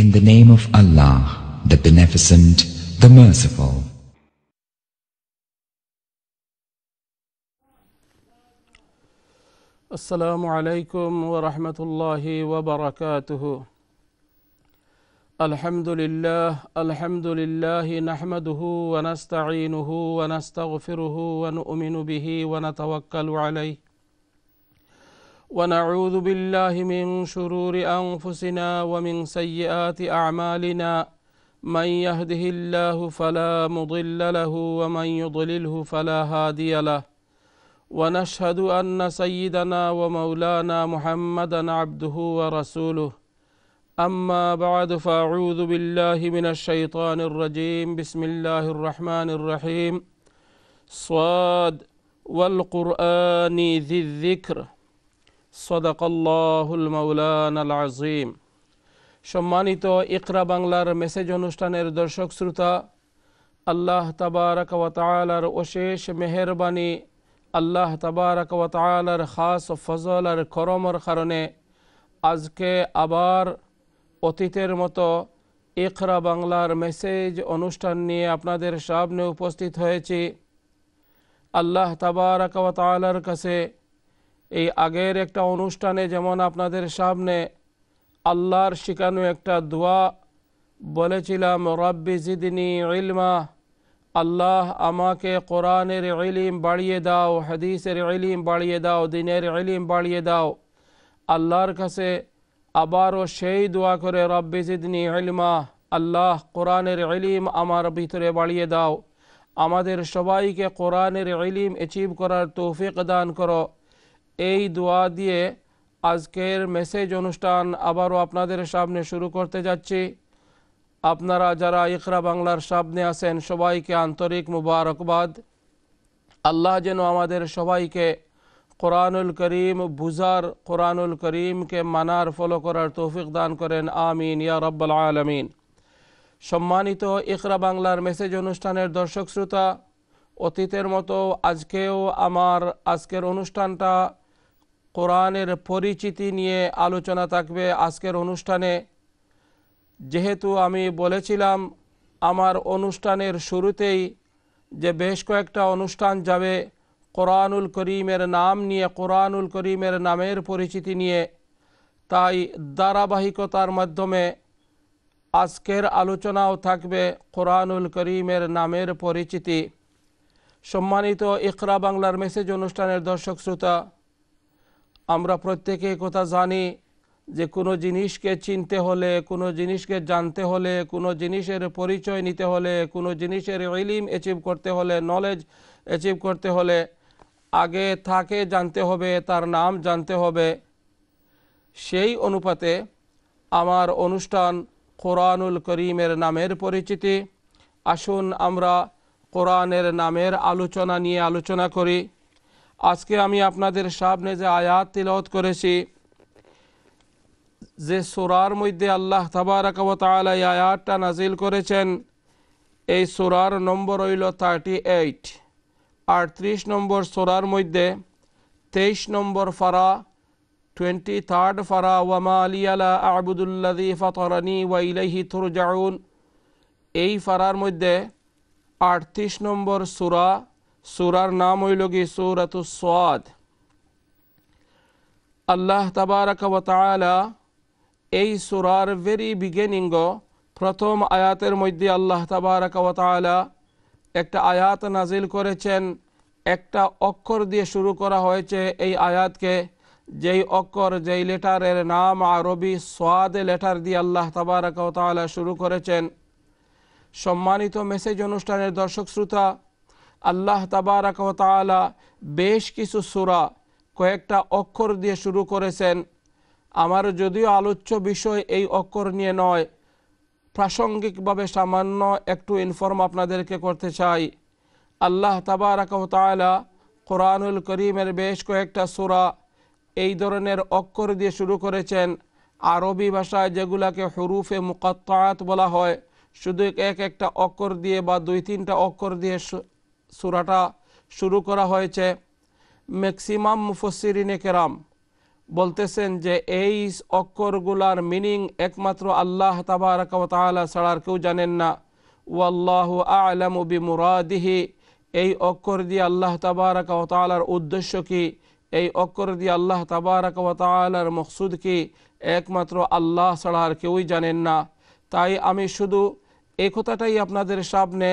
In the the the name of Allah, Beneficent, Merciful. السلام علیکم ورحمۃ اللہ وبرکاتہ الحمد للہ الحمد للہ ونعوذ بالله من شرور أنفسنا ومن سيئات أعمالنا من يهده الله فلا مضل له ومن يضلله فلا هادي له ونشهد أن سيدنا ومولانا محمدا عبده ورسوله أما بعد فأعوذ بالله من الشيطان الرجيم بسم الله الرحمن الرحيم صاد والقرآن ذي الذكر সদাকল্লাহুল মাউলানাল আজিম সম্মানিত ইকরা বাংলার message অনুষ্ঠানের দর্শক শ্রোতা আল্লাহ তাবারকালার অশেষ মেহরবানি আল্লাহ তাবারকালার খাস ফজল আর করমর কারণে আজকে আবার অতীতের মতো ইকরা বাংলার মেসেজ অনুষ্ঠান নিয়ে আপনাদের সামনে উপস্থিত হয়েছি আল্লাহ তাবারকালার কাছে এই আগের একটা অনুষ্ঠানে যেমন আপনাদের সামনে আল্লাহর শিখানো একটা দোয়া বলেছিলাম রব্বি জিদিনী ইলমা আল্লাহ আমাকে কোরআনের ইলিম বাড়িয়ে দাও হাদিসের ইলিম বাড়িয়ে দাও দিনের ইলিম বাড়িয়ে দাও আল্লাহর কাছে আবারও সেই দোয়া করে রব্বি জিদনি ইলমা আল্লাহ কোরআনের ইলিম আমার ভিতরে বাড়িয়ে দাও আমাদের সবাইকে কোরআনের ইলিম অ্যাচিভ করার তৌফিক দান করো এই দোয়া দিয়ে আজকের মেসেজ অনুষ্ঠান আবারও আপনাদের সামনে শুরু করতে যাচ্ছি আপনারা যারা ইকরা বাংলার সামনে আছেন সবাইকে আন্তরিক মুবারকবাদ আল্লাহ যেন আমাদের সবাইকে কোরআনুল করিম বুজার কোরআনুল করিমকে মানার ফলো করার তৌফিক দান করেন আমিন ইয়া রব্বাল আলমিন সম্মানিত ইকরা বাংলার মেসেজ অনুষ্ঠানের দর্শক শ্রোতা অতীতের মতো আজকেও আমার আজকের অনুষ্ঠানটা কোরআনের পরিচিতি নিয়ে আলোচনা থাকবে আজকের অনুষ্ঠানে যেহেতু আমি বলেছিলাম আমার অনুষ্ঠানের শুরুতেই যে বেশ কয়েকটা অনুষ্ঠান যাবে কোরআনুল করিমের নাম নিয়ে কোরআনুল করিমের নামের পরিচিতি নিয়ে তাই ধারাবাহিকতার মাধ্যমে আজকের আলোচনাও থাকবে কোরআনুল করিমের নামের পরিচিতি সম্মানিত ইকরা বাংলার মেসেজ অনুষ্ঠানের দর্শক শ্রোতা আমরা প্রত্যেকে কথা জানি যে কোনো জিনিসকে চিনতে হলে কোনো জিনিসকে জানতে হলে কোনো জিনিসের পরিচয় নিতে হলে কোনো জিনিসের ইলিম অ্যাচিভ করতে হলে নলেজ অ্যাচিভ করতে হলে আগে থাকে জানতে হবে তার নাম জানতে হবে সেই অনুপাতে আমার অনুষ্ঠান কোরআনুল করিমের নামের পরিচিতি আসুন আমরা কোরআনের নামের আলোচনা নিয়ে আলোচনা করি আজকে আমি আপনাদের সামনে যে আয়াত তিলত করেছি যে সোরার মধ্যে আল্লাহ তাবারাকালা এই আয়াতটা নাজিল করেছেন এই সোরার নম্বর হইল থার্টি এইট আটত্রিশ নম্বর সোরার মধ্যে তেইশ নম্বর ফারা টোয়েন্টি থার্ড ফারা ওয়ামা আলী আলা আবুদুল্লাদি ফতরানি ওয়াইলাহি থরুজাউন এই ফারার মধ্যে আটত্রিশ নম্বর সুরা সুরার নাম হইল কি সুরাত সাদ আল্লাহ তাবারক তালা এই সুরার ভেরি বিগিনিংগ প্রথম আয়াতের মধ্যে আল্লাহ তাবারক তালা একটা আয়াত নাজিল করেছেন একটা অক্ষর দিয়ে শুরু করা হয়েছে এই আয়াতকে যেই অক্ষর যেই লেটারের নাম আরবি সোয়াদে লেটার দিয়ে আল্লাহ তাবারক তালা শুরু করেছেন সম্মানিত মেসেজ অনুষ্ঠানের দর্শক শ্রোতা আল্লাহ তাবারাকতালা বেশ কিছু সুরা কয়েকটা অক্ষর দিয়ে শুরু করেছেন আমার যদিও আলোচ্য বিষয় এই অক্ষর নিয়ে নয় প্রাসঙ্গিকভাবে সামান্য একটু ইনফর্ম আপনাদেরকে করতে চাই আল্লাহ তাবারাকতালা কোরআনুল করিমের বেশ কয়েকটা সুরা এই ধরনের অক্ষর দিয়ে শুরু করেছেন আরবি ভাষায় যেগুলাকে হরুফে মুকাত্তায়াত বলা হয় শুধু এক একটা অক্ষর দিয়ে বা দুই তিনটা অক্ষর দিয়ে সুরাটা শুরু করা হয়েছে ম্যাক্সিমাম মুফসিরিনে কেরাম বলতেছেন যে এই অক্ষরগুলার মিনিং একমাত্র আল্লাহ তাবারকালা ছাড়ার কেউ জানেন না ওয়াল্লাহ আলম বি মুরাদিহি এই অক্ষর দিয়ে আল্লাহ তাবারকালার উদ্দেশ্য কি এই অক্ষর দিয়ে আল্লাহ তাবারকালার মকসুদ কি একমাত্র আল্লাহ ছাড়া আর কেউই জানেন না তাই আমি শুধু এই কথাটাই আপনাদের সামনে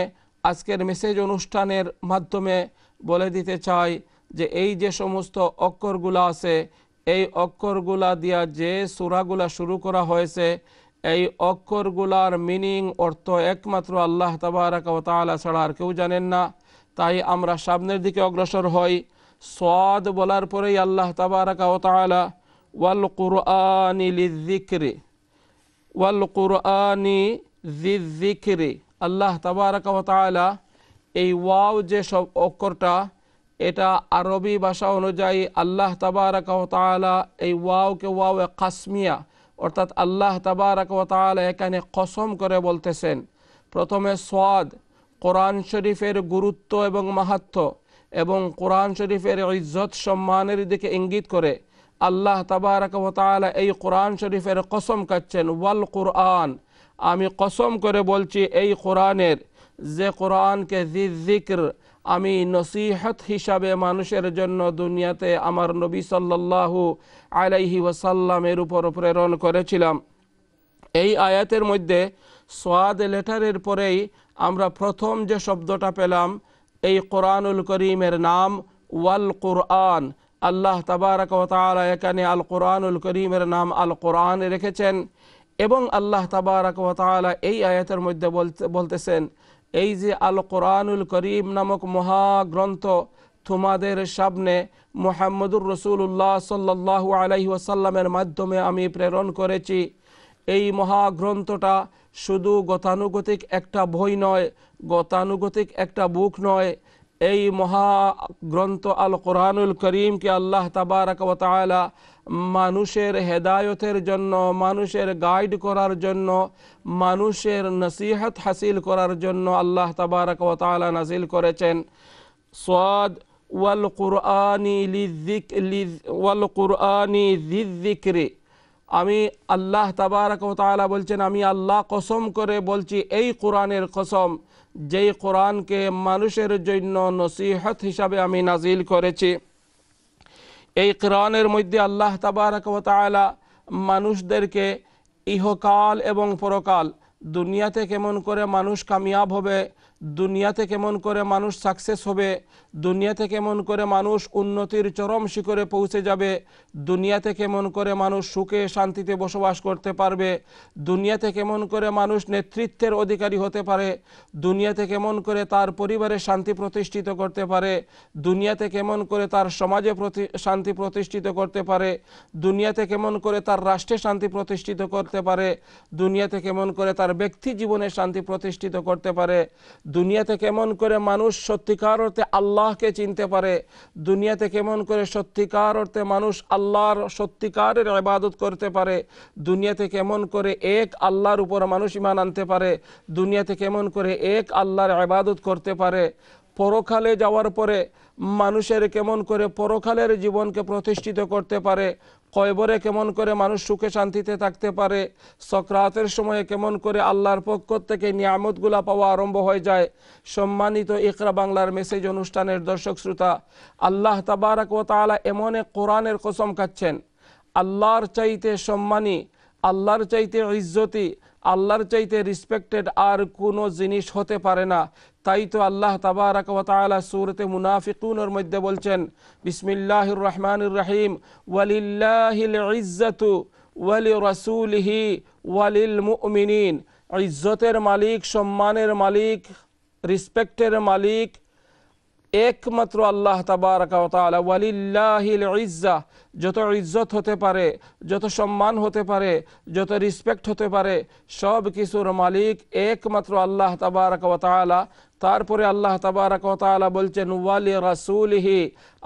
আজকের মেসেজ অনুষ্ঠানের মাধ্যমে বলে দিতে চাই যে এই যে সমস্ত অক্ষরগুলো আছে এই অক্ষরগুলা দিয়া যে সুরাগুলা শুরু করা হয়েছে এই অক্ষরগুলার মিনিং অর্থ একমাত্র আল্লাহ তাবারাকালা ছাড়া আর কেউ জানেন না তাই আমরা সামনের দিকে অগ্রসর হই সদ বলার পরেই আল্লাহ তাবারাকালা ওয়াল কুরআনি লিজিক্রি ওয়াল কুরআনি জিজিক্রি আল্লাহ তাবারকালা এই ওয়াও যে সব অক্ষরটা এটা আরবি ভাষা অনুযায়ী আল্লাহ তাবারকালা এই ওয়াওকে ওয়াও কাসমিয়া অর্থাৎ আল্লাহ তাবারকালা এখানে কসম করে বলতেছেন প্রথমে সোয়াদ কোরআন শরীফের গুরুত্ব এবং মাহাত্ম এবং কোরআন শরীফের ইজ্জত সম্মানের দিকে ইঙ্গিত করে আল্লাহ তাবারকালা এই কোরআন শরীফের কসম কাচ্ছেন ওয়াল কোরআন আমি কসম করে বলছি এই কোরআনের যে কোরআনকে জিক্র আমি নসিহত হিসাবে মানুষের জন্য দুনিয়াতে আমার নবী সাল্লাল্লাহু আলাইহি ওয়াসাল্লামের উপর প্রেরণ করেছিলাম এই আয়াতের মধ্যে সোয়াদ লেটারের পরেই আমরা প্রথম যে শব্দটা পেলাম এই কোরআনুল করিমের নাম ওয়াল কোরআন আল্লাহ তাবারক তালা এখানে আল কোরআনুল করিমের নাম আল কোরআন রেখেছেন এবং আল্লাহ তাবারাকতালা এই আয়াতের মধ্যে বলতেছেন এই যে আল কোরআনুল করিম নামক মহাগ্রন্থ তোমাদের সামনে মোহাম্মদুর রসুল্লাহ সাল্লাহ আলাইহি আসাল্লামের মাধ্যমে আমি প্রেরণ করেছি এই মহাগ্রন্থটা শুধু গতানুগতিক একটা বই নয় গতানুগতিক একটা বুক নয় এই মহা গ্রন্থ আল কোরআনুল করিমকে আল্লাহ তাবারাক মানুষের হেদায়তের জন্য মানুষের গাইড করার জন্য মানুষের নসিহত হাসিল করার জন্য আল্লাহ তাবারাক ও তালা নাজিল করেছেন সাদ ওয়াল কুরআনি ওয়াল কুরআনি জিক্রি আমি আল্লাহ তাবারাক ও তালা বলছেন আমি আল্লাহ কসম করে বলছি এই কোরআনের কসম যেই কোরআনকে মানুষের জন্য নসিহত হিসাবে আমি নাজিল করেছি এই কোরআনের মধ্যে আল্লাহ তাবারকতালা মানুষদেরকে ইহকাল এবং পরকাল দুনিয়াতে কেমন করে মানুষ কামিয়াব হবে দুনিয়াতে কেমন করে মানুষ সাকসেস হবে দুনিয়াতে কেমন করে মানুষ উন্নতির চরম শিখরে পৌঁছে যাবে দুনিয়াতে কেমন করে মানুষ সুখে শান্তিতে বসবাস করতে পারবে দুনিয়াতে কেমন করে মানুষ নেতৃত্বের অধিকারী হতে পারে দুনিয়াতে কেমন করে তার পরিবারে শান্তি প্রতিষ্ঠিত করতে পারে দুনিয়াতে কেমন করে তার সমাজে প্রতি শান্তি প্রতিষ্ঠিত করতে পারে দুনিয়াতে কেমন করে তার রাষ্ট্রে শান্তি প্রতিষ্ঠিত করতে পারে দুনিয়াতে কেমন করে তার ব্যক্তি জীবনে শান্তি প্রতিষ্ঠিত করতে পারে দুনিয়াতে কেমন করে মানুষ সত্যিকার অর্থে আল্লাহকে চিনতে পারে দুনিয়াতে কেমন করে সত্যিকার অর্থে মানুষ আল্লাহর সত্যিকারের ইবাদত করতে পারে দুনিয়াতে কেমন করে এক আল্লাহর উপর মানুষ ইমান আনতে পারে দুনিয়াতে কেমন করে এক আল্লাহর ইবাদত করতে পারে পরকালে যাওয়ার পরে মানুষের কেমন করে পরকালের জীবনকে প্রতিষ্ঠিত করতে পারে কয়বরে কেমন করে মানুষ সুখে শান্তিতে থাকতে পারে সক্রাতের সময়ে কেমন করে আল্লাহর পক্ষ থেকে নিয়ামতগুলা পাওয়া আরম্ভ হয়ে যায় সম্মানিত ইকরা বাংলার মেসেজ অনুষ্ঠানের দর্শক শ্রোতা আল্লাহ তাবারক ও তালা এমন এক কোরআনের কসম খাচ্ছেন আল্লাহর চাইতে সম্মানী আল্লাহর চাইতে ইজ্জতি আল্লাহর চাইতে রিসপেক্টেড আর কোনো জিনিস হতে পারে না তাই তো আল্লাহ তাবারক তালা সুরতে মুনাফিকুনের মধ্যে বলছেন বিসমিল্লাহির রহমানুর রহিম ওয়ালিল্লাহিল ইজ্জাতু ওয়ালি রসুলহি ওয়ালিল মুমিনিন ইজ্জতের মালিক সম্মানের মালিক রিসপেক্টের মালিক একমাত্র আল্লাহ ইজ্জা যত ইজ্জত হতে পারে যত সম্মান হতে পারে যত রিসপেক্ট হতে পারে সব কিছুর মালিক একমাত্র আল্লাহ তাবারকালা তারপরে আল্লাহ তাবারকালা বলছেন ওয়ালি রাসুলহি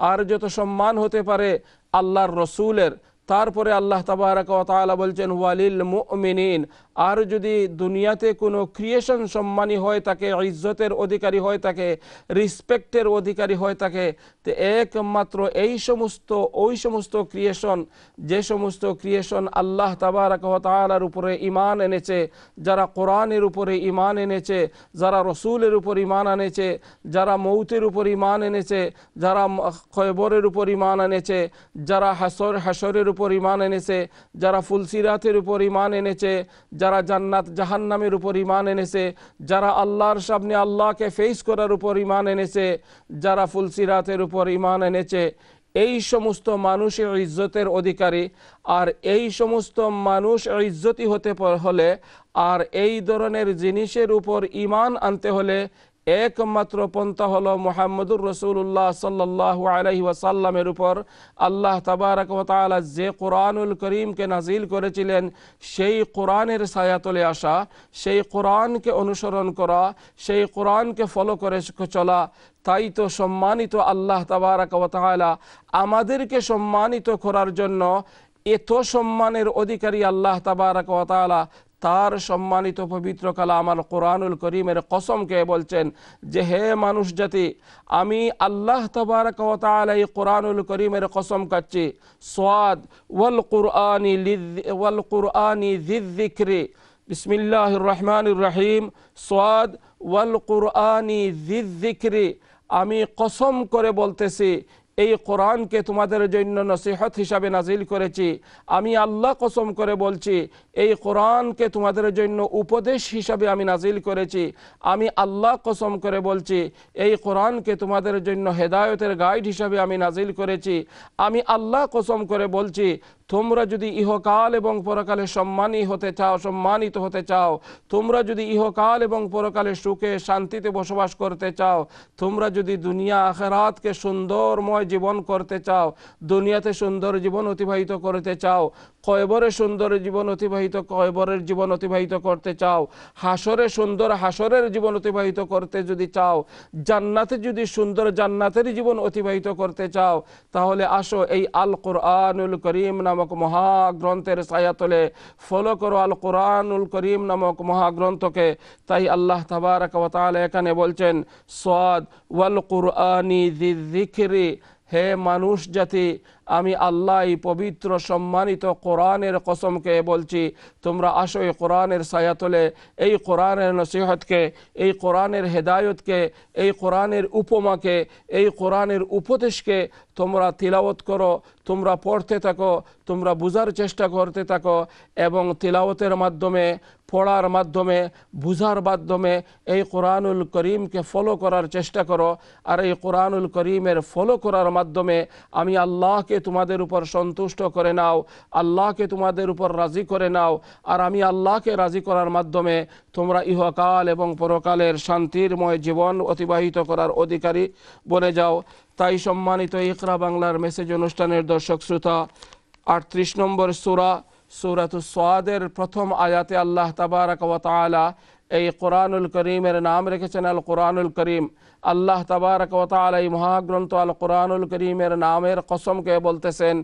আর যত সম্মান হতে পারে আল্লাহর রসুলের তারপরে আল্লাহ তাবারকালা বলছেন ওয়ালিল মুমিনিন আর যদি দুনিয়াতে কোনো ক্রিয়েশন সম্মানী হয়ে থাকে ইজ্জতের অধিকারী হয়ে থাকে রিসপেক্টের অধিকারী হয়ে থাকে তো একমাত্র এই সমস্ত ওই সমস্ত ক্রিয়েশন যে সমস্ত ক্রিয়েশন আল্লাহ তাবারাকালার উপরে ইমান এনেছে যারা কোরআনের উপরে ইমান এনেছে যারা রসুলের উপর ইমান এনেছে যারা মৌতের উপর ইমান এনেছে যারা খয়বরের উপর ইমান এনেছে যারা হাসর হাসরের উপর ইমান এনেছে যারা ফুলসিরাতের উপর ইমান এনেছে যারা জান্নাত জাহান্নামের উপর ইমান এনেছে যারা আল্লাহর সামনে আল্লাহকে ফেস করার উপর ইমান এনেছে যারা ফুলসিরাতের উপর ইমান এনেছে এই সমস্ত মানুষের ইজ্জতের অধিকারী আর এই সমস্ত মানুষ ইজ্জতি হতে হলে আর এই ধরনের জিনিসের উপর ইমান আনতে হলে একমাত্র পন্থা হল মোহাম্মদুর রসুল্লাহ সাল্লাহ আলহি ওয়াসাল্লামের উপর আল্লাহ তাবারক তালা যে কোরআনুল করিমকে নাজিল করেছিলেন সেই কোরআনের সায়াতলে আসা সেই কোরআনকে অনুসরণ করা সেই কোরআনকে ফলো করে চলা তাই তো সম্মানিত আল্লাহ তাবারক তালা আমাদেরকে সম্মানিত করার জন্য এত সম্মানের অধিকারী আল্লাহ তাবারক তালা তার সম্মানিত পবিত্র কালা আমার কোরআনুল করিমের কসমকে বলছেন যে হে মানুষ জাতি আমি আল্লাহ তবরকতাল এই কোরআনুল করিমের কসম কাচ্ছি সোয়াদ ওয়াল কুরআনি ওয়াল কুরআনি জিক্রি বিসমিল্লাহ রহমান রহিম সোয়াদ ওয়াল কুরআনি জিক্রি আমি কসম করে বলতেছি এই কোরআনকে তোমাদের জন্য নসিহত হিসাবে নাজিল করেছি আমি আল্লাহ কসম করে বলছি এই কোরআনকে তোমাদের জন্য উপদেশ হিসাবে আমি নাজিল করেছি আমি আল্লাহ কসম করে বলছি এই কোরআনকে তোমাদের জন্য হেদায়তের গাইড হিসাবে আমি নাজিল করেছি আমি আল্লাহ কসম করে বলছি তোমরা যদি ইহকাল এবং পরকালে সম্মানী হতে চাও সম্মানিত হতে চাও তোমরা যদি ইহকাল এবং পরকালে সুখে শান্তিতে বসবাস করতে চাও তোমরা যদি দুনিয়া আখেরাতকে সুন্দরময় জীবন করতে চাও দুনিয়াতে সুন্দর জীবন অতিবাহিত করতে চাও কয়বরে সুন্দর জীবন অতিবাহিত কয়বরের জীবন অতিবাহিত করতে চাও হাসরে সুন্দর হাসরের জীবন অতিবাহিত করতে যদি চাও জান্নাতে যদি সুন্দর জান্নাতের জীবন অতিবাহিত করতে চাও তাহলে আসো এই আল কোরআনুল করিম নামক মহাগ্রন্থের সায়াতলে ফলো করো আল কোরআনুল করিম নামক মহাগ্রন্থকে তাই আল্লাহ তাবারক এখানে বলছেন সদ ওয়াল কোরআনি জিখিরি হে মানুষ জাতি আমি আল্লাহ পবিত্র সম্মানিত কোরআনের কসমকে বলছি তোমরা আসো এই কোরআনের সায়াতলে এই কোরআনের নসিহতকে এই কোরআনের হেদায়তকে এই কোরআনের উপমাকে এই কোরআনের উপদেশকে তোমরা তিলাওত করো তোমরা পড়তে থাকো তোমরা বুঝার চেষ্টা করতে থাকো এবং তিলাওতের মাধ্যমে পড়ার মাধ্যমে বুঝার মাধ্যমে এই কোরআনুল করিমকে ফলো করার চেষ্টা করো আর এই কোরআনুল করিমের ফলো করার মাধ্যমে আমি আল্লাহকে তোমাদের উপর সন্তুষ্ট করে নাও আল্লাহকে তোমাদের উপর রাজি করে নাও আর আমি আল্লাহকে রাজি করার মাধ্যমে তোমরা ইহকাল এবং পরকালের শান্তিরময় জীবন অতিবাহিত করার অধিকারী বনে যাও তাই সম্মানিত ইকরা বাংলার মেসেজ অনুষ্ঠানের দর্শক শ্রোতা আটত্রিশ নম্বর সুরা সুরাত সোয়াদের প্রথম আয়াতে আল্লাহ তাবারকওয়ালা এই কোরআনুল করিমের নাম রেখেছেন আল কোরআনুল করিম আল্লাহ তাবারকওয়ালা এই মহাগ্রন্থ আল কোরআনুল করিমের নামের কসমকে বলতেছেন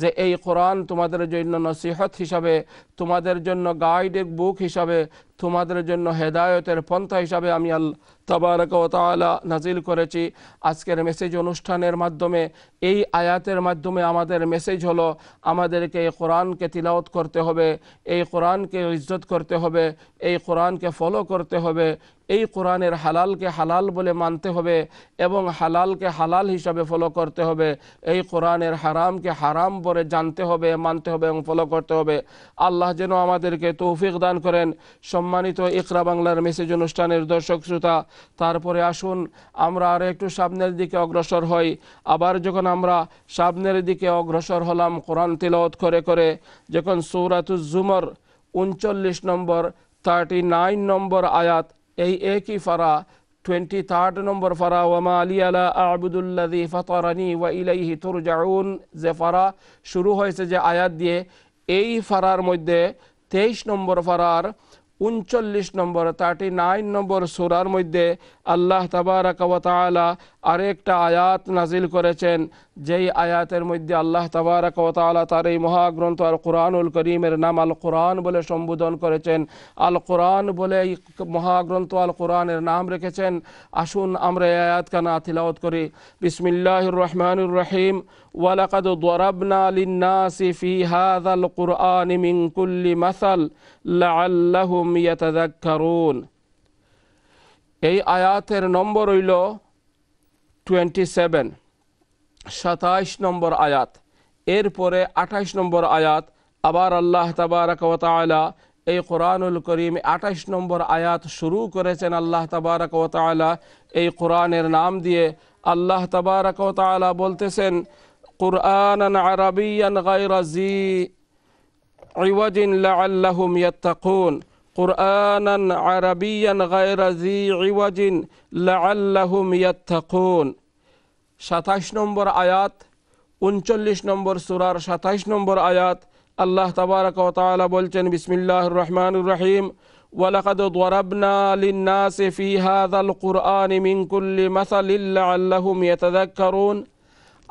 যে এই কোরআন তোমাদের জন্য নসিহত হিসাবে তোমাদের জন্য গাইডেড বুক হিসাবে তোমাদের জন্য হেদায়তের পন্থা হিসাবে আমি আল তবারক ও তালা নাজিল করেছি আজকের মেসেজ অনুষ্ঠানের মাধ্যমে এই আয়াতের মাধ্যমে আমাদের মেসেজ হলো আমাদেরকে এই কোরআনকে তিলাওত করতে হবে এই কোরআনকে ইজ্জত করতে হবে এই কোরআনকে ফলো করতে হবে এই কোরআনের হালালকে হালাল বলে মানতে হবে এবং হালালকে হালাল হিসাবে ফলো করতে হবে এই কোরআনের হারামকে হারাম বলে জানতে হবে মানতে হবে এবং ফলো করতে হবে আল্লাহ যেন আমাদেরকে তৌফিক দান করেন সম সম্মানিত ইকরা বাংলার মেসেজ অনুষ্ঠানের দর্শক শ্রোতা তারপরে আসুন আমরা আর একটু সামনের দিকে অগ্রসর হই আবার যখন আমরা সামনের দিকে অগ্রসর হলাম কোরআন তিলত করে করে যখন সৌরাতুজুমর উনচল্লিশ নম্বর থার্টি নাইন নম্বর আয়াত এই একই ফারা টোয়েন্টি থার্ড নম্বর ফারা ওয়ামা আলী আলা আবুদুল্লাদি ফতরানি ওয়া হিতুর জাউন যে ফারা শুরু হয়েছে যে আয়াত দিয়ে এই ফারার মধ্যে তেইশ নম্বর ফারার उनचल्लिस नम्बर थार्टी नाइन नम्बर सोरार मध्य আল্লাহ তাবারাকওয়ালা আরেকটা আয়াত নাজিল করেছেন যেই আয়াতের মধ্যে আল্লাহ তাবারাকওয়ালা তার এই মহাগ্রন্থ আল কোরআনুল করিমের নাম আল কোরআন বলে সম্বোধন করেছেন আল কোরআন বলে এই মহাগ্রন্থ আল কোরআনের নাম রেখেছেন আসুন আমরা এই আয়াতখানা থিলাওত করি বিসমিল্লাহ রহমানুর রহিম ওয়ালাকাদ দরাবনা লিন্নাসি ফি হাদাল কোরআন মিন কুল্লি মাসাল লাআল্লাহুম ইয়াতাযাক্কারুন এই আয়াতের নম্বর হইল টোয়েন্টি সেভেন সাতাইশ নম্বর আয়াত এরপরে আঠাইশ নম্বর আয়াত আবার আল্লাহ তাবারকতালা এই কোরআনুল করিম আঠাইশ নম্বর আয়াত শুরু করেছেন আল্লাহ তাবারকতালা এই কোরআনের নাম দিয়ে আল্লাহ তাবারকতালা বলতেছেন কোরআন আরবিয়ান গাইরাজি عوج لعلهم কোরআনান আরবিয়ান গায়রাজি ইওয়াজিন লাআল্লাহুম ইয়াত্তাকুন সাতাশ নম্বর আয়াত উনচল্লিশ নম্বর সুরার সাতাইশ নম্বর আয়াত আল্লাহ তাবারক তালা বলছেন বিসমিল্লাহ রহমান রহিম ওয়ালাকাদ দরাবনা লিন্নাস ফি হাযাল কুরআন মিন কুল্লি মাসালিন লাআল্লাহুম ইয়াতাযাক্কারুন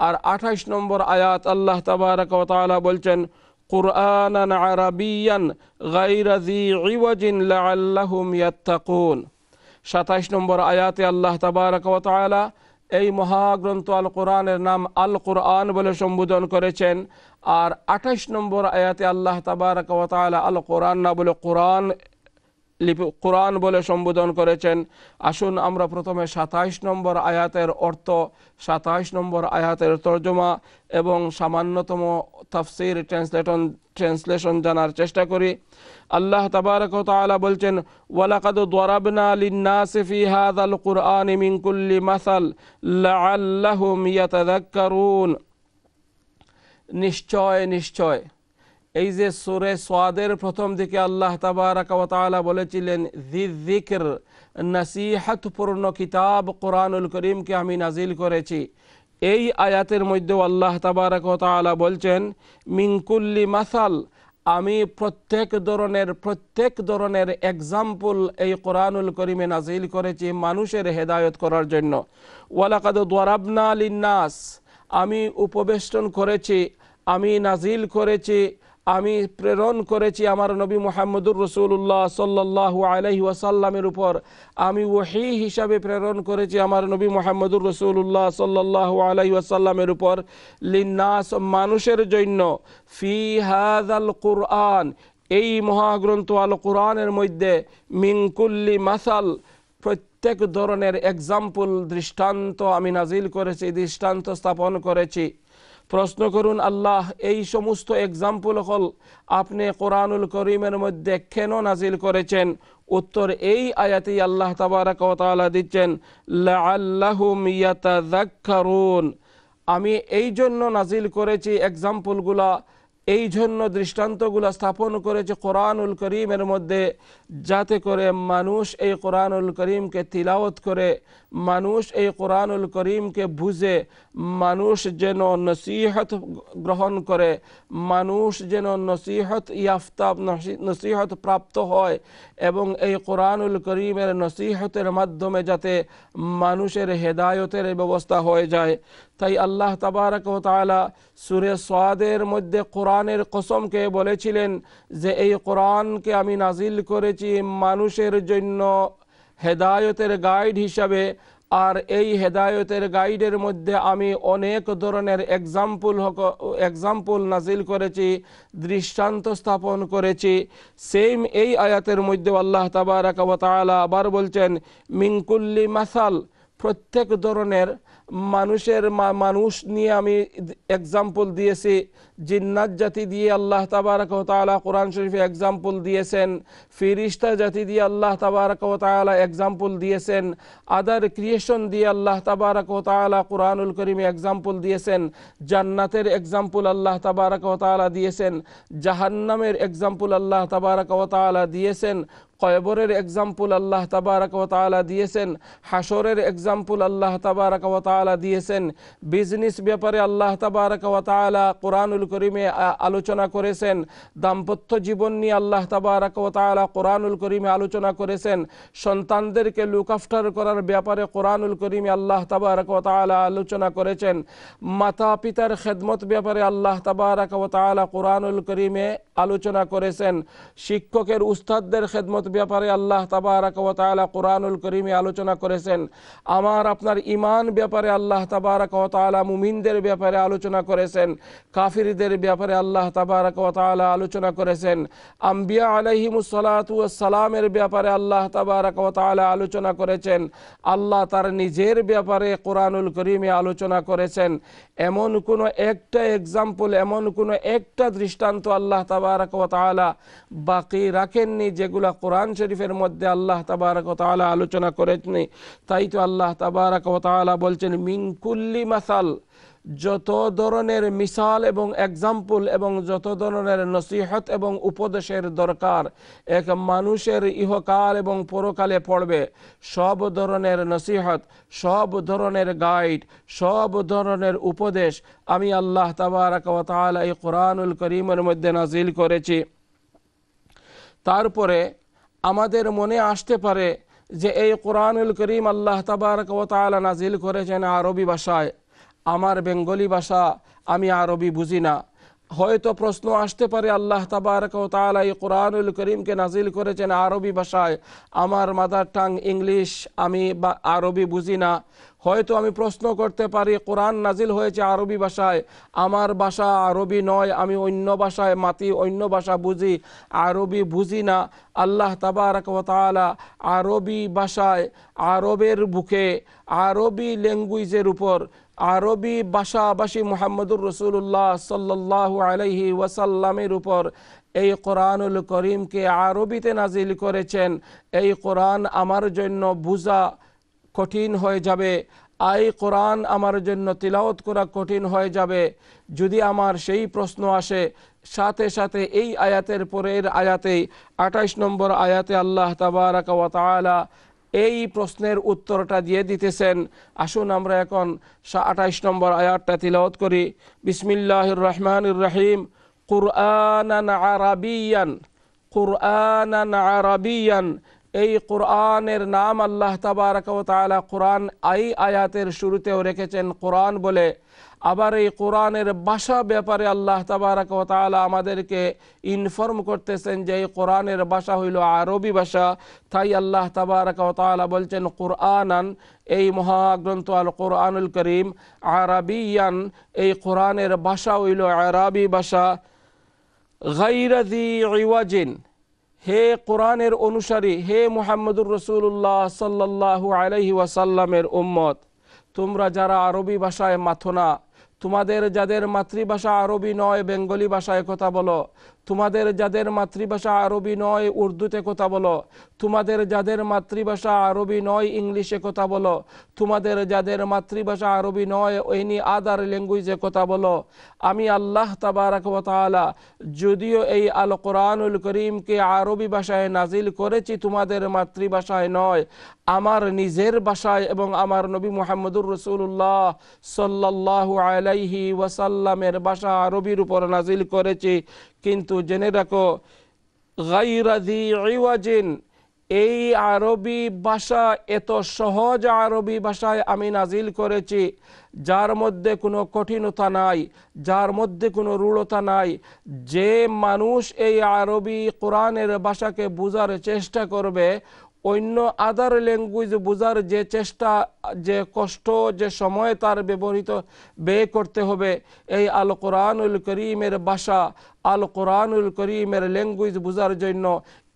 আর 28 নম্বর আয়াত আল্লাহ তাবারক ওয়া তাআলা বলছেন قرآنا عربيا غير ذي عوج لعلهم يتقون 27 নম্বর আয়াতে আল্লাহ তাবারক ওয়া এই মহাগ্রন্থ আল কোরআনের নাম আল কোরআন বলে সম্বোধন করেছেন আর আঠাশ নম্বর আয়াতে আল্লাহ তাবারক ওয়া আল কোরআন না বলে কোরআন কোরআন বলে সম্বোধন করেছেন আসুন আমরা প্রথমে সাতাইশ নম্বর আয়াতের অর্থ সাতাইশ নম্বর আয়াতের তর্জমা এবং সামান্যতম তাফসির ট্রান্সলেটন ট্রান্সলেশন জানার চেষ্টা করি আল্লাহ তাবারক তালা বলছেন ওয়ালাকাদ দরাবনা লিন-নাসি ফি হাযাল কুরআনি মাসাল লাআল্লাহুম ইয়াতাযাক্কারুন নিশ্চয় নিশ্চয় এই যে সোরে সোয়াদের প্রথম দিকে আল্লাহ তাবারকালা বলেছিলেন জিকর নাসিহাতপূর্ণ কিতাব কোরআনুল করিমকে আমি নাজিল করেছি এই আয়াতের মধ্যেও আল্লাহ তাবারাকালা বলছেন মিঙ্কুল্লি মাসাল আমি প্রত্যেক ধরনের প্রত্যেক ধরনের এক্সাম্পল এই কোরআনুল করিমে নাজিল করেছি মানুষের হেদায়ত করার জন্য ওয়ালাকাদ দোয়ারাবনা লিন্নাস আমি উপবেষ্টন করেছি আমি নাজিল করেছি আমি প্রেরণ করেছি আমার নবী মোহাম্মদুর রসুল্লাহ সাল্লাহ আলহি ওয়াসাল্লামের উপর আমি ওহি হিসাবে প্রেরণ করেছি আমার নবী মোহাম্মদুর রসুল্লাহ সাল্লাহ আলহি ওয়াসাল্লামের উপর লিন্নাস মানুষের জন্য ফি হাজ আল কুরআন এই মহাগ্রন্থ আল কোরআনের মধ্যে মিঙ্কুল্লি মাসাল প্রত্যেক ধরনের এক্সাম্পল দৃষ্টান্ত আমি নাজিল করেছি দৃষ্টান্ত স্থাপন করেছি প্রশ্ন করুন আল্লাহ এই সমস্ত এক্সাম্পল হল আপনি কোরআনুল করিমের মধ্যে কেন নাজিল করেছেন উত্তর এই আয়াতি আল্লাহ তাবারাকতালা দিচ্ছেন আমি এই জন্য নাজিল করেছি এক্সাম্পলগুলা এই জন্য দৃষ্টান্তগুলো স্থাপন করেছে কোরআনুল করিমের মধ্যে যাতে করে মানুষ এই কোরআনুল করিমকে তিলাওত করে মানুষ এই কোরআনুল করিমকে বুঝে মানুষ যেন নসিহত গ্রহণ করে মানুষ যেন নসিহত ইয়াফতাব নসিহত প্রাপ্ত হয় এবং এই কোরআনুল করিমের নসিহতের মাধ্যমে যাতে মানুষের হেদায়তের ব্যবস্থা হয়ে যায় তাই আল্লাহ তাবারক তালা সুরে সোয়াদের মধ্যে কোরআনের কসমকে বলেছিলেন যে এই কোরআনকে আমি নাজিল করেছি মানুষের জন্য হেদায়তের গাইড হিসাবে আর এই হেদায়তের গাইডের মধ্যে আমি অনেক ধরনের এক্সাম্পল এক্সাম্পল নাজিল করেছি দৃষ্টান্ত স্থাপন করেছি সেম এই আয়াতের মধ্যে আল্লাহ তাবারকালা আবার বলছেন মিঙ্কুল্লি মাসাল প্রত্যেক ধরনের মানুষের মানুষ নিয়ে আমি এক্সাম্পল দিয়েছি জিন্নাত জাতি দিয়ে আল্লাহ তালা কোরআন শরীফে এক্সাম্পল দিয়েছেন ফিরিস্তা জাতি দিয়ে আল্লাহ তালা এক্সাম্পল দিয়েছেন আদার ক্রিয়েশন দিয়ে আল্লাহ তালা কোরআনুল করিমে এক্সাম্পল দিয়েছেন জান্নাতের এক্সাম্পল আল্লাহ তালা দিয়েছেন জাহান্নামের এক্সাম্পল আল্লাহ তালা দিয়েছেন কয়বরের এক্সাম্পল আল্লাহ তালা দিয়েছেন হাসরের এক্সাম্পল আল্লাহ তালা দিয়েছেন বিজনেস ব্যাপারে আল্লাহ তালা কোরআনুল করিমে আলোচনা করেছেন দাম্পত্য জীবন নিয়ে আল্লাহ তালা কোরআনুল করিমে আলোচনা করেছেন সন্তানদেরকে লুক আফটার করার ব্যাপারে কোরআনুল করিমে আল্লাহ তালা আলোচনা করেছেন মাতা পিতার খেদমত ব্যাপারে আল্লাহ তালা কোরআনুল করিমে আলোচনা করেছেন শিক্ষকের উস্তাদদের খেদমত ইবাদত ব্যাপারে আল্লাহ তাবারাকতালা কোরআনুল করিমে আলোচনা করেছেন আমার আপনার ইমান ব্যাপারে আল্লাহ তাবারাকতালা মুমিনদের ব্যাপারে আলোচনা করেছেন কাফিরদের ব্যাপারে আল্লাহ তাবারাকতালা আলোচনা করেছেন আম্বিয়া আলহিমুসালাতামের ব্যাপারে আল্লাহ তাবারাকতালা আলোচনা করেছেন আল্লাহ তার নিজের ব্যাপারে কোরআনুল করিমে আলোচনা করেছেন এমন কোনো একটা এক্সাম্পল এমন কোনো একটা দৃষ্টান্ত আল্লাহ তাবারাকতালা বাকি রাখেননি যেগুলো কোরআন কোরআন শরীফের মধ্যে আল্লাহ তালা আলোচনা করেছেন তাই তো আল্লাহ তালা বলছেন মিনকুল্লি মাসাল যত ধরনের মিসাল এবং এক্সাম্পল এবং যত ধরনের নসিহত এবং উপদেশের দরকার এক মানুষের ইহকাল এবং পরকালে পড়বে সব ধরনের নসিহত সব ধরনের গাইড সব ধরনের উপদেশ আমি আল্লাহ তালা এই কোরআনুল করিমের মধ্যে নাজিল করেছি তারপরে আমাদের মনে আসতে পারে যে এই কোরআনুল করিম আল্লাহ তাবারক ও তালা নাজিল করেছেন আরবি ভাষায় আমার বেঙ্গলি ভাষা আমি আরবি বুঝি না হয়তো প্রশ্ন আসতে পারে আল্লাহ তালা এই কোরআনুল করিমকে নাজিল করেছেন আরবি ভাষায় আমার মাদার টাং ইংলিশ আমি বা আরবি বুঝি না হয়তো আমি প্রশ্ন করতে পারি কোরআন নাজিল হয়েছে আরবি ভাষায় আমার ভাষা আরবি নয় আমি অন্য ভাষায় মাতি অন্য ভাষা বুঝি আরবি বুঝি না আল্লাহ তালা আরবি ভাষায় আরবের বুকে আরবি ল্যাঙ্গুয়েজের উপর আরবি ভাষাভাষী মোহাম্মদুর রসুল্লাহ সাল্লাহ আলহি ওয়াসাল্লামের উপর এই কোরআনুল করিমকে আরবিতে নাজিল করেছেন এই কোরআন আমার জন্য বোঝা কঠিন হয়ে যাবে আই কোরআন আমার জন্য তিলাওত করা কঠিন হয়ে যাবে যদি আমার সেই প্রশ্ন আসে সাথে সাথে এই আয়াতের পরের আয়াতেই আঠাইশ নম্বর আয়াতে আল্লাহ তাবারাক এই প্রশ্নের উত্তরটা দিয়ে দিতেছেন আসুন আমরা এখন আঠাইশ নম্বর আয়াতটা তিলাওত করি বিসমিল্লাহ রহমান রাহিম কুরআন আরবিয়ান কুরআন আরবিয়ান এই কোরআনের নাম আল্লাহ তাবারক তালা কোরআন আই আয়াতের শুরুতেও রেখেছেন কোরআন বলে আবার এই কোরআনের ভাষা ব্যাপারে আল্লাহ তাবারক তালা আমাদেরকে ইনফর্ম করতেছেন যে এই কোরআনের বাসা হইল আরবি ভাষা তাই আল্লাহ তাবারক তালা বলছেন কোরআনান এই মহাগ্রন্থ আল কোরআনুল করিম আরবিয়ান এই কোরআনের ভাষা হইল আরবি ভাষা গাইরাজি ইওয়াজিন হে কোরআনের অনুসারী হে মোহাম্মদুর রসুল্লাহ সাল্লাহ আলহি ওয়াসাল্লামের উম্মত তোমরা যারা আরবি ভাষায় মাথনা তোমাদের যাদের মাতৃভাষা আরবি নয় বেঙ্গলি ভাষায় কথা বলো তোমাদের যাদের মাতৃভাষা আরবি নয় উর্দুতে কথা বলো তোমাদের যাদের মাতৃভাষা আরবি নয় ইংলিশে কথা বলো তোমাদের যাদের মাতৃভাষা আরবি নয় এনি আদার ল্যাঙ্গুয়েজে কথা বলো আমি আল্লাহ তাবারাকতালা যদিও এই আল কোরআনুল করিমকে আরবি ভাষায় নাজিল করেছি তোমাদের মাতৃভাষায় নয় আমার নিজের ভাষায় এবং আমার নবী মোহাম্মদুর রসুল্লাহ সাল্লাহ আলাইহি ওয়াসাল্লামের ভাষা আরবির উপর নাজিল করেছি কিন্তু জেনে রাখো গাইরাজিন এই আরবি ভাষা এত সহজ আরবি ভাষায় আমি নাজিল করেছি যার মধ্যে কোনো কঠিনতা নাই যার মধ্যে কোনো রূঢ়তা নাই যে মানুষ এই আরবি কোরআনের ভাষাকে বোঝার চেষ্টা করবে অন্য আদার ল্যাঙ্গুয়েজ বোঝার যে চেষ্টা যে কষ্ট যে সময় তার ব্যবহৃত ব্যয় করতে হবে এই আল কোরআনুল করিমের ভাষা আল কোরআনুল করিমের ল্যাঙ্গুয়েজ বোঝার জন্য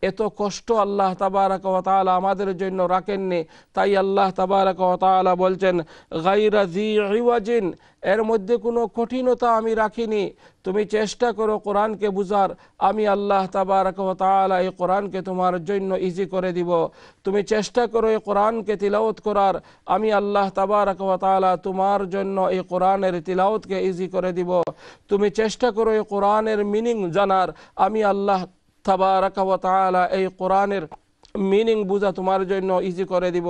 এত কষ্ট আল্লাহ তাবারক তালা আমাদের জন্য রাখেননি তাই আল্লাহ তাবারক তালা বলছেন গাইরা এর মধ্যে কোনো কঠিনতা আমি রাখিনি তুমি চেষ্টা করো কোরআনকে বুঝার আমি আল্লাহ তাবারক তালা এই কোরআনকে তোমার জন্য ইজি করে দিব তুমি চেষ্টা করো এই কোরআনকে তিলাওত করার আমি আল্লাহ তাবারক তালা তোমার জন্য এই কোরআনের তিলাওতকে ইজি করে দিব তুমি চেষ্টা করো এই কোরআনের মিনিং জানার আমি আল্লাহ তাবারাকা ওয়া তাআলা এই কোরআনের মিনিং বোঝা তোমার জন্য ইজি করে দিব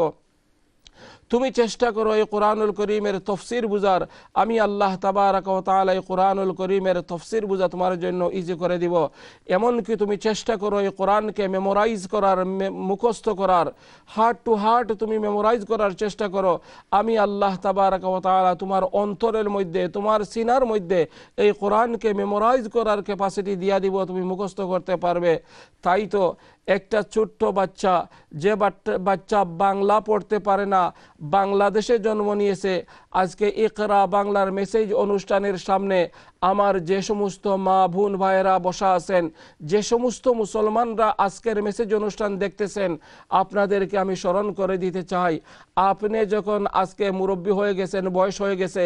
তুমি চেষ্টা করো এই কোরআনুল করিমের তফসির বুঝার আমি আল্লাহ তাবারকতালা এই কোরআনুল করিমের তফসির বুঝা তোমার জন্য ইজি করে দিব এমনকি তুমি চেষ্টা করো এই কোরআনকে মেমোরাইজ করার মুখস্থ করার হার্ট টু হার্ট তুমি মেমোরাইজ করার চেষ্টা করো আমি আল্লাহ তাবারকতালা তোমার অন্তরের মধ্যে তোমার সিনার মধ্যে এই কোরআনকে মেমোরাইজ করার ক্যাপাসিটি দিয়া দিব তুমি মুখস্থ করতে পারবে তাই তো একটা ছোট্ট বাচ্চা যে বাচ্চা বাংলা পড়তে পারে না বাংলাদেশে জন্ম নিয়েছে আজকে ইকরা বাংলার মেসেজ অনুষ্ঠানের সামনে আমার যে সমস্ত মা বোন ভাইয়েরা বসা আছেন যে সমস্ত মুসলমানরা আজকের মেসেজ অনুষ্ঠান দেখতেছেন আপনাদেরকে আমি স্মরণ করে দিতে চাই আপনি যখন আজকে মুরব্বী হয়ে গেছেন বয়স হয়ে গেছে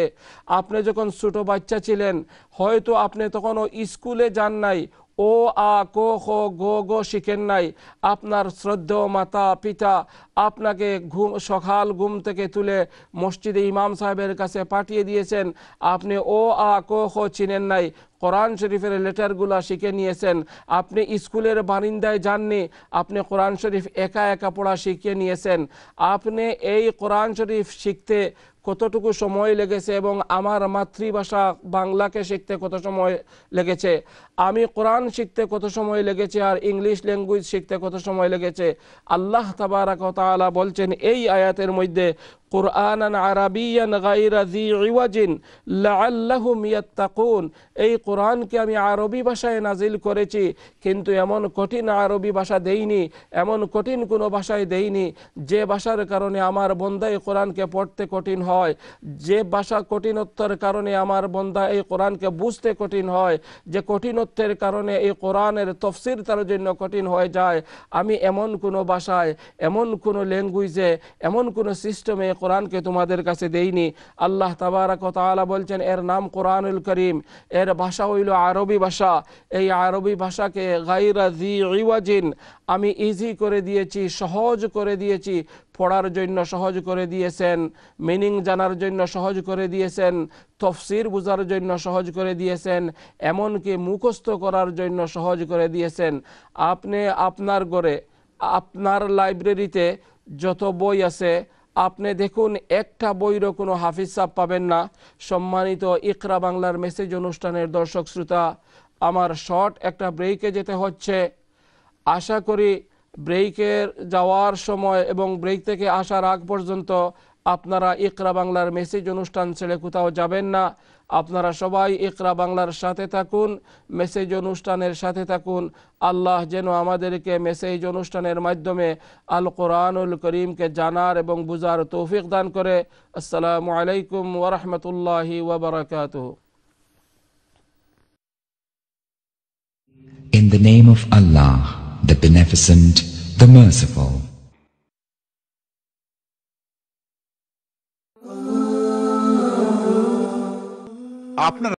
আপনি যখন ছোট বাচ্চা ছিলেন হয়তো আপনি তখনও স্কুলে যান নাই ও আ ক খ গো গো শিখেন নাই আপনার শ্রদ্ধেয় মাতা পিতা আপনাকে ঘুম সকাল ঘুম থেকে তুলে মসজিদে ইমাম সাহেবের কাছে পাঠিয়ে দিয়েছেন আপনি ও আ কো খ চিনেন নাই কোরআন শরীফের লেটারগুলো শিখে নিয়েছেন আপনি স্কুলের বারিন্দায় যাননি আপনি কোরআন শরীফ একা একা পড়া শিখিয়ে নিয়েছেন আপনি এই কোরআন শরীফ শিখতে কতটুকু সময় লেগেছে এবং আমার মাতৃভাষা বাংলাকে শিখতে কত সময় লেগেছে আমি কোরআন শিখতে কত সময় লেগেছে আর ইংলিশ ল্যাঙ্গুয়েজ শিখতে কত সময় লেগেছে আল্লাহ তাবারাক তালা বলছেন এই আয়াতের মধ্যে কোরআন আরবিয়ান গাইরাজি ইওয়াজিন লাআল্লাহুম ইয়াত্তাকুন এই কোরআনকে আমি আরবি ভাষায় নাজিল করেছি কিন্তু এমন কঠিন আরবি ভাষা দেইনি এমন কঠিন কোনো ভাষায় দেইনি যে ভাষার কারণে আমার বন্দাই এই কোরআনকে পড়তে কঠিন হয় যে ভাষা কঠিনত্বর কারণে আমার বন্দা এই কোরআনকে বুঝতে কঠিন হয় যে কঠিনত্বের কারণে এই কোরআনের তফসির তার জন্য কঠিন হয়ে যায় আমি এমন কোনো ভাষায় এমন কোনো ল্যাঙ্গুয়েজে এমন কোনো সিস্টেমে কোরআনকে তোমাদের কাছে দেইনি আল্লাহ তাবারাক তালা বলছেন এর নাম কোরআনুল করিম এর ভাষা হইল আরবি ভাষা এই আরবি ভাষাকে গাইরা জি ইওয়াজিন আমি ইজি করে দিয়েছি সহজ করে দিয়েছি পড়ার জন্য সহজ করে দিয়েছেন মিনিং জানার জন্য সহজ করে দিয়েছেন তফসির বোঝার জন্য সহজ করে দিয়েছেন এমনকি মুখস্থ করার জন্য সহজ করে দিয়েছেন আপনি আপনার গড়ে আপনার লাইব্রেরিতে যত বই আছে আপনি দেখুন একটা বইরও কোনো হাফিজ সাহ পাবেন না সম্মানিত ইকরা বাংলার মেসেজ অনুষ্ঠানের দর্শক শ্রোতা আমার শর্ট একটা ব্রেকে যেতে হচ্ছে আশা করি ব্রেকের যাওয়ার সময় এবং ব্রেক থেকে আসার আগ পর্যন্ত আপনারা ইকরা বাংলার মেসেজ অনুষ্ঠান ছেড়ে কোথাও যাবেন না আপনারা সবাই ইকরা বাংলার সাথে থাকুন মেসেজ অনুষ্ঠানের সাথে থাকুন আল্লাহ যেন আমাদেরকে মেসেজ অনুষ্ঠানের মাধ্যমে আল কোরআনুল করিমকে জানার এবং বুঝার তৌফিক দান করে আসসালামু আলাইকুম ওরহমতুল্লাহি ওবরাকাত In the name of Allah, the Beneficent, the Merciful, আপনার